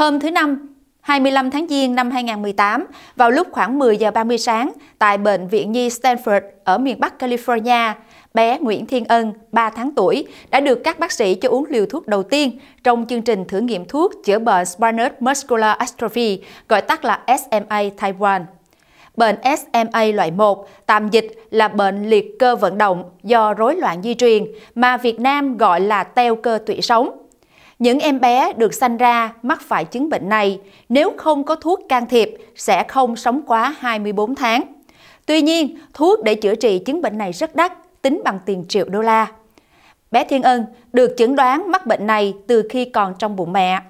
Hôm thứ Năm, 25 tháng Giêng năm 2018, vào lúc khoảng 10 giờ 30 sáng, tại Bệnh viện Nhi Stanford ở miền Bắc California, bé Nguyễn Thiên Ân, 3 tháng tuổi, đã được các bác sĩ cho uống liều thuốc đầu tiên trong chương trình thử nghiệm thuốc chữa bệnh Spinal Muscular Atrophy, gọi tắt là SMA Taiwan. Bệnh SMA loại 1, tạm dịch là bệnh liệt cơ vận động do rối loạn di truyền mà Việt Nam gọi là teo cơ tủy sống những em bé được sanh ra mắc phải chứng bệnh này, nếu không có thuốc can thiệp sẽ không sống quá 24 tháng. Tuy nhiên, thuốc để chữa trị chứng bệnh này rất đắt, tính bằng tiền triệu đô la. Bé Thiên Ân được chẩn đoán mắc bệnh này từ khi còn trong bụng mẹ.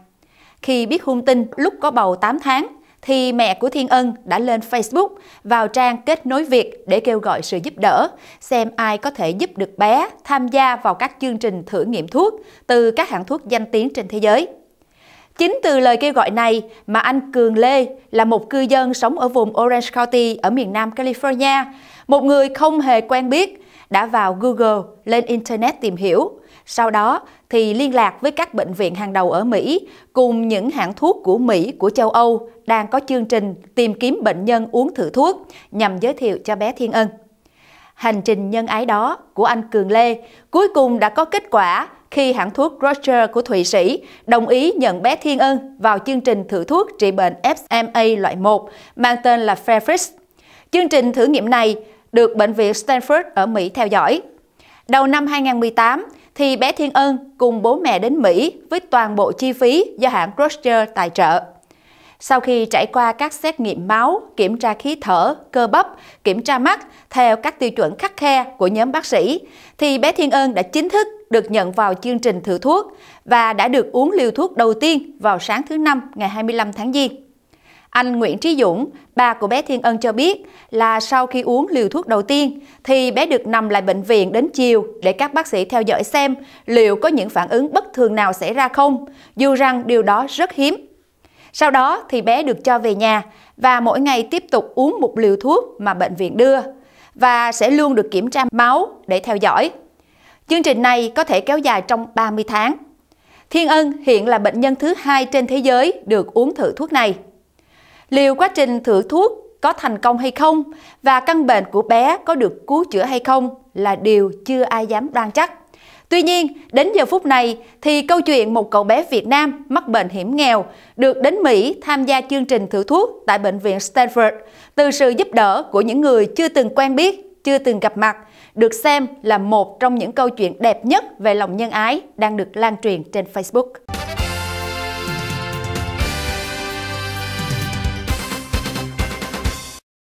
Khi biết hung tin lúc có bầu 8 tháng, thì mẹ của Thiên Ân đã lên Facebook vào trang Kết nối Việt để kêu gọi sự giúp đỡ, xem ai có thể giúp được bé tham gia vào các chương trình thử nghiệm thuốc từ các hãng thuốc danh tiếng trên thế giới. Chính từ lời kêu gọi này mà anh Cường Lê là một cư dân sống ở vùng Orange County ở miền Nam California, một người không hề quen biết đã vào Google lên Internet tìm hiểu. Sau đó thì liên lạc với các bệnh viện hàng đầu ở Mỹ cùng những hãng thuốc của Mỹ, của châu Âu đang có chương trình tìm kiếm bệnh nhân uống thử thuốc nhằm giới thiệu cho bé Thiên Ân. Hành trình nhân ái đó của anh Cường Lê cuối cùng đã có kết quả khi hãng thuốc Rocher của Thụy Sĩ đồng ý nhận bé Thiên Ân vào chương trình thử thuốc trị bệnh SMA loại 1 mang tên là Fairfix. Chương trình thử nghiệm này được Bệnh viện Stanford ở Mỹ theo dõi. Đầu năm 2018, thì bé Thiên Ân cùng bố mẹ đến Mỹ với toàn bộ chi phí do hãng Crosser tài trợ. Sau khi trải qua các xét nghiệm máu, kiểm tra khí thở, cơ bắp, kiểm tra mắt theo các tiêu chuẩn khắc khe của nhóm bác sĩ, thì bé Thiên Ân đã chính thức được nhận vào chương trình thử thuốc và đã được uống liều thuốc đầu tiên vào sáng thứ Năm ngày 25 tháng Giêng. Anh Nguyễn Trí Dũng, bà của bé Thiên Ân cho biết là sau khi uống liều thuốc đầu tiên thì bé được nằm lại bệnh viện đến chiều để các bác sĩ theo dõi xem liệu có những phản ứng bất thường nào xảy ra không, dù rằng điều đó rất hiếm. Sau đó thì bé được cho về nhà và mỗi ngày tiếp tục uống một liều thuốc mà bệnh viện đưa và sẽ luôn được kiểm tra máu để theo dõi. Chương trình này có thể kéo dài trong 30 tháng. Thiên Ân hiện là bệnh nhân thứ hai trên thế giới được uống thử thuốc này liệu quá trình thử thuốc có thành công hay không và căn bệnh của bé có được cứu chữa hay không là điều chưa ai dám đoan chắc. Tuy nhiên, đến giờ phút này thì câu chuyện một cậu bé Việt Nam mắc bệnh hiểm nghèo được đến Mỹ tham gia chương trình thử thuốc tại bệnh viện Stanford từ sự giúp đỡ của những người chưa từng quen biết, chưa từng gặp mặt, được xem là một trong những câu chuyện đẹp nhất về lòng nhân ái đang được lan truyền trên Facebook.